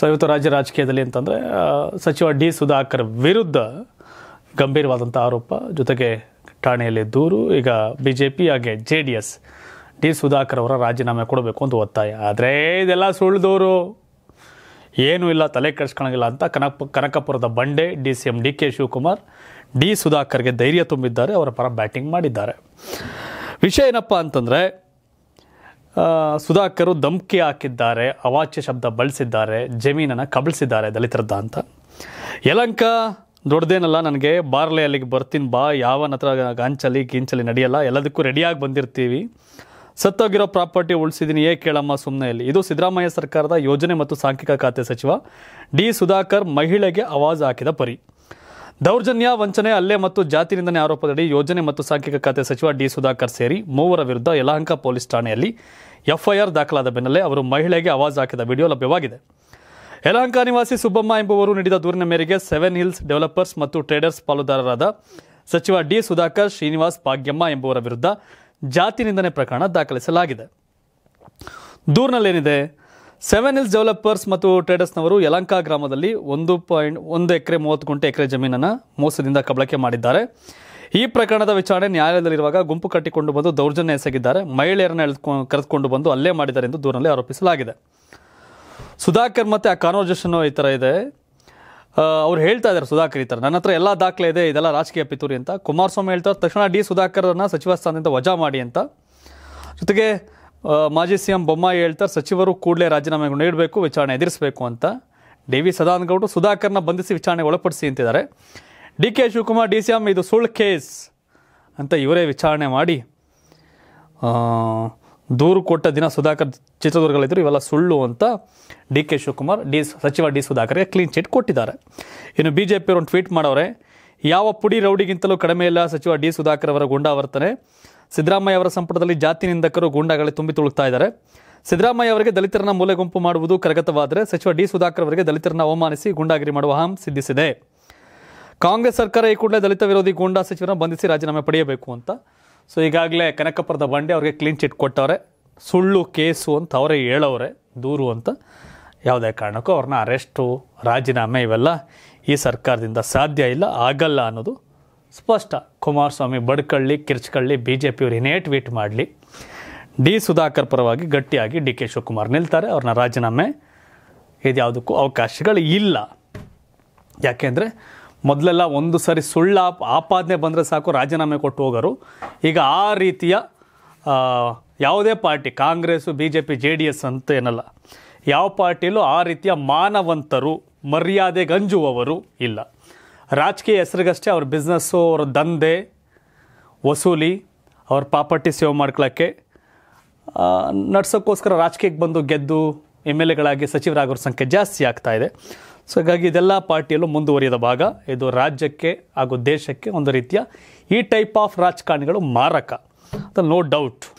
so ಇವತ್ತು ರಾಜ್ಯ ರಾಜಕೀಯದಲ್ಲಿ ಅಂತಂದರೆ ಸಚಿವ ಡಿ ಸುಧಾಕರ್ ವಿರುದ್ಧ ಗಂಭೀರವಾದಂಥ ಆರೋಪ ಜೊತೆಗೆ ಠಾಣೆಯಲ್ಲಿ ದೂರು ಈಗ ಬಿ ಜೆ ಪಿ ಹಾಗೆ J D S D Sudhakar ಅವರ ರಾಜೀನಾಮೆ ಕೊಡಬೇಕು ಅಂತ ಒತ್ತಾಯ ಆದರೆ ಇದೆಲ್ಲ ಸುಳ್ಳಿದವರು ಏನೂ ಇಲ್ಲ ತಲೆ ಕೆಡಿಸ್ಕೊಳಂಗಿಲ್ಲ ಅಂತ ಕನಕ ಕನಕಪುರದ ಬಂಡೆ D C M D K Shivakumar D ಸುಧಾಕರ್ಗೆ ಧೈರ್ಯ ತುಂಬಿದ್ದಾರೆ ಅವರ ಪರ ಬ್ಯಾಟಿಂಗ್ ಮಾಡಿದ್ದಾರೆ ವಿಷಯ ಏನಪ್ಪ ಅಂತಂದರೆ ಸುಧಾಕರ್ ಧಮ್ಕಿ ಹಾಕಿದ್ದಾರೆ ಅವಾಚ್ಯ ಶಬ್ದ ಬಳಸಿದ್ದಾರೆ ಜಮೀನನ್ನು ಕಬಳಿಸಿದ್ದಾರೆ ದಲಿತರದ್ದ ಅಂತ ಯಲಂಕ ದೊಡ್ಡದೇನಲ್ಲ ನನಗೆ ಬಾರ್ಲೆ ಅಲ್ಲಿಗೆ ಬರ್ತೀನಿ ಬಾ ಯಾವ ನತ್ರ ಗಾಂಚಲಿ ಗೀಂಚಲಿ ನಡೆಯಲ್ಲ ಎಲ್ಲದಕ್ಕೂ ರೆಡಿಯಾಗಿ ಬಂದಿರ್ತೀವಿ ಸತ್ತೋಗಿರೋ ಪ್ರಾಪರ್ಟಿ ಉಳಿಸಿದ್ದೀನಿ ಏ ಕೇಳಮ್ಮ ಸುಮ್ಮನೆ ಇಲ್ಲಿ ಇದು ಸಿದ್ದರಾಮಯ್ಯ ಸರ್ಕಾರದ ಯೋಜನೆ ಮತ್ತು ಸಾಂಖ್ಯಿಕ ಖಾತೆ ಸಚಿವ ಡಿ ಸುಧಾಕರ್ ಮಹಿಳೆಗೆ ಆವಾಜ್ ಹಾಕಿದ ಪರಿ ದೌರ್ಜನ್ಯ ವಂಚನೆ ಹಲ್ಲೆ ಮತ್ತು ಜಾತಿ ನಿಂದನೆ ಆರೋಪದಡಿ ಯೋಜನೆ ಮತ್ತು ಸಾಂಖ್ಯಿಕ ಖಾತೆ ಸಚಿವ ಡಿ ಸುಧಾಕರ್ ಸೇರಿ ಮೂವರ ವಿರುದ್ಧ ಯಲಹಂಕ ಪೊಲೀಸ್ ಠಾಣೆಯಲ್ಲಿ ಎಫ್ಐಆರ್ ದಾಖಲಾದ ಬೆನ್ನಲ್ಲೇ ಅವರು ಮಹಿಳೆಗೆ ಆವಾಜ್ ಹಾಕಿದ ವಿಡಿಯೋ ಲಭ್ಯವಾಗಿದೆ ಯಲಹಂಕ ನಿವಾಸಿ ಸುಬ್ಬಮ್ಮ ಎಂಬುವರು ನೀಡಿದ ದೂರಿನ ಮೇರೆಗೆ ಸೆವೆನ್ ಹಿಲ್ಸ್ ಡೆವಲಪರ್ಸ್ ಮತ್ತು ಟ್ರೇಡರ್ಸ್ ಪಾಲುದಾರರಾದ ಸಚಿವ ಡಿ ಸುಧಾಕರ್ ಶ್ರೀನಿವಾಸ್ ಭಾಗ್ಯಮ್ಮ ಎಂಬುವರ ವಿರುದ್ಧ ಜಾತಿ ನಿಂದನೆ ಪ್ರಕರಣ ದಾಖಲಿಸಲಾಗಿದೆ ದೂರಿನಲ್ಲೇನಿದೆ ಸೆವೆನ್ ಹಿಲ್ಸ್ ಡೆವಲಪರ್ಸ್ ಮತ್ತು ಟ್ರೇಡರ್ಸ್ನವರು ಯಲಂಕಾ ಗ್ರಾಮದಲ್ಲಿ ಒಂದು ಪಾಯಿಂಟ್ ಒಂದು ಎಕರೆ ಮೂವತ್ತು ಗುಂಟೆ ಎಕರೆ ಜಮೀನನ್ನು ಮೋಸದಿಂದ ಕಬಳಕೆ ಮಾಡಿದ್ದಾರೆ ಈ ಪ್ರಕರಣದ ವಿಚಾರಣೆ ನ್ಯಾಯಾಲಯದಲ್ಲಿರುವಾಗ ಗುಂಪು ಕಟ್ಟಿಕೊಂಡು ಬಂದು ದೌರ್ಜನ್ಯ ಎಸಗಿದ್ದಾರೆ ಮಹಿಳೆಯರನ್ನು ಎಳೆದುಕೊಂಡು ಕರೆದುಕೊಂಡು ಬಂದು ಅಲ್ಲೇ ಮಾಡಿದ್ದಾರೆ ಎಂದು ದೂರಿನಲ್ಲಿ ಆರೋಪಿಸಲಾಗಿದೆ ಸುಧಾಕರ್ ಮತ್ತು ಆ ಕಾನ್ವರ್ಜೇಷನ್ ಈ ಥರ ಇದೆ ಅವ್ರು ಹೇಳ್ತಾ ಇದ್ದಾರೆ ಸುಧಾಕರ್ ಈ ಥರ ನನ್ನ ಹತ್ರ ಎಲ್ಲ ದಾಖಲೆ ಇದೆ ಇದೆಲ್ಲ ರಾಜಕೀಯ ಪಿತೂರಿ ಅಂತ ಕುಮಾರಸ್ವಾಮಿ ಹೇಳ್ತಾರೆ ತಕ್ಷಣ ಡಿ ಸುಧಾಕರ್ನ ಸಚಿವ ಸ್ಥಾನದಿಂದ ವಜಾ ಮಾಡಿ ಅಂತ ಜೊತೆಗೆ ಮಾಜಿ ಸಿ ಎಂ ಬೊಮ್ಮಾಯಿ ಹೇಳ್ತಾರೆ ಸಚಿವರು ಕೂಡಲೇ ರಾಜೀನಾಮೆ ನೀಡಬೇಕು ವಿಚಾರಣೆ ಎದುರಿಸಬೇಕು ಅಂತ ಡಿ ವಿ ಸದಾನಂದಗೌಡರು ಸುಧಾಕರ್ನ ಬಂಧಿಸಿ ವಿಚಾರಣೆಗೆ ಒಳಪಡಿಸಿ ಅಂತಿದ್ದಾರೆ D K Shivakumar D C M ಇದು ಸುಳ್ಳು ಕೇಸ್ ಅಂತ ಇವರೇ ವಿಚಾರಣೆ ಮಾಡಿ ದೂರು ಕೊಟ್ಟ ದಿನ ಸುಧಾಕರ್ ಚಿತ್ರದುರ್ಗದಲ್ಲಿದ್ದರು ಇವೆಲ್ಲ ಸುಳ್ಳು ಅಂತ ಡಿ ಕೆ ಶಿವಕುಮಾರ್ ಡಿ ಸಚಿವ ಡಿ ಸುಧಾಕರ್ಗೆ ಕ್ಲೀನ್ ಚಿಟ್ ಕೊಟ್ಟಿದ್ದಾರೆ ಇನ್ನು ಬಿ ಜೆ ಪಿಯವರು ಟ್ವೀಟ್ ಮಾಡೋರೆ ಯಾವ ಪುಡಿ ರೌಡಿಗಿಂತಲೂ ಕಡಿಮೆ ಇಲ್ಲ ಸಚಿವ ಡಿ ಸುಧಾಕರ್ ಅವರ ಗುಂಡಾವರ್ತನೆ ಸಿದ್ದರಾಮಯ್ಯ ಅವರ ಸಂಪುಟದಲ್ಲಿ ಜಾತಿ ನಿಂದಕರು ಗೂಂಡಾಗಳಿ ತುಂಬಿ ತುಳುಕ್ತಾ ಇದ್ದಾರೆ ಸಿದ್ದರಾಮಯ್ಯ ಅವರಿಗೆ ದಲಿತರನ್ನ ಮೂಲೆ ಗುಂಪು ಮಾಡುವುದು ಕರಗತವಾದರೆ ಸಚಿವ ಡಿ ಸುಧಾಕರ್ ಅವರಿಗೆ ದಲಿತರನ್ನ ಅವಮಾನಿಸಿ ಗೂಂಡಾಗಿರಿ ಮಾಡುವ ಹಾಂ ಸಿದ್ಧಿಸಿದೆ ಕಾಂಗ್ರೆಸ್ ಸರ್ಕಾರ ಈ ಕೂಡಲೇ ದಲಿತ ವಿರೋಧಿ ಗೂಂಡಾ ಸಚಿವರನ್ನ ಬಂಧಿಸಿ ರಾಜೀನಾಮೆ ಪಡೆಯಬೇಕು ಅಂತ ಸೊ ಈಗಾಗಲೇ ಕನಕಪುರದ ಬಂಡೆ ಅವರಿಗೆ ಕ್ಲೀನ್ ಚಿಟ್ ಕೊಟ್ಟವ್ರೆ ಸುಳ್ಳು ಕೇಸು ಅಂತ ಅವರೇ ಹೇಳೋರೆ ದೂರು ಅಂತ ಯಾವುದೇ ಕಾರಣಕ್ಕೂ ಅವ್ರನ್ನ ಅರೆಸ್ಟು ರಾಜೀನಾಮೆ ಇವೆಲ್ಲ ಈ ಸರ್ಕಾರದಿಂದ ಸಾಧ್ಯ ಇಲ್ಲ ಆಗಲ್ಲ ಅನ್ನೋದು ಸ್ಪಷ್ಟ ಕುಮಾರಸ್ವಾಮಿ ಬಡ್ಕಳ್ಳಿ ಕಿರ್ಚ್ಕಳ್ಳಿ ಬಿ ಜೆ ಪಿಯವರು ಇನ್ನೇ ಟ್ವೀಟ್ ಮಾಡಲಿ ಡಿ ಸುಧಾಕರ್ ಪರವಾಗಿ ಗಟ್ಟಿಯಾಗಿ ಡಿ ಕೆ ಶಿವಕುಮಾರ್ ನಿಲ್ತಾರೆ ಅವ್ರನ್ನ ರಾಜೀನಾಮೆ ಇದ್ಯಾವುದಕ್ಕೂ ಅವಕಾಶಗಳು ಇಲ್ಲ ಯಾಕೆಂದರೆ ಮೊದಲೆಲ್ಲ ಒಂದು ಸಾರಿ ಸುಳ್ಳು ಆಪಾದನೆ ಬಂದರೆ ಸಾಕು ರಾಜೀನಾಮೆ ಕೊಟ್ಟು ಹೋಗೋರು ಈಗ ಆ ರೀತಿಯ ಯಾವುದೇ party Congress B J P J D S ಅಂತ ಏನಲ್ಲ ಯಾವ ಪಾರ್ಟಿಲೂ ಆ ರೀತಿಯ ಮಾನವಂತರು ಮರ್ಯಾದೆ ಗಂಜುವವರು ಇಲ್ಲ ರಾಜಕೀಯ ಹೆಸರಿಗಷ್ಟೇ ಅವ್ರ ಬಿಸ್ನೆಸ್ಸು ಅವ್ರ ದಂಧೆ ವಸೂಲಿ ಅವ್ರ ಪಾಪರ್ಟಿ ಸೇವ್ ಮಾಡ್ಕೊಳ್ಳೋಕ್ಕೆ ನಡ್ಸೋಕ್ಕೋಸ್ಕರ ರಾಜಕೀಯಕ್ಕೆ ಬಂದು ಗೆದ್ದು ಎಮ್ ಎಲ್ ಎಗಳಾಗಿ ಸಚಿವರಾಗೋರ ಸಂಖ್ಯೆ ಜಾಸ್ತಿ ಆಗ್ತಾ ಇದೆ ಸೊ ಹಾಗಾಗಿ ಇದೆಲ್ಲ ಪಾರ್ಟಿಯಲ್ಲೂ ಮುಂದುವರಿಯದ ಭಾಗ ಇದು ರಾಜ್ಯಕ್ಕೆ ಹಾಗೂ ದೇಶಕ್ಕೆ ಒಂದು ರೀತಿಯ ಈ ಟೈಪ್ ಆಫ್ ರಾಜಕಾರಣಿಗಳು ಮಾರಕ ಅದು ನೋ ಡೌಟ್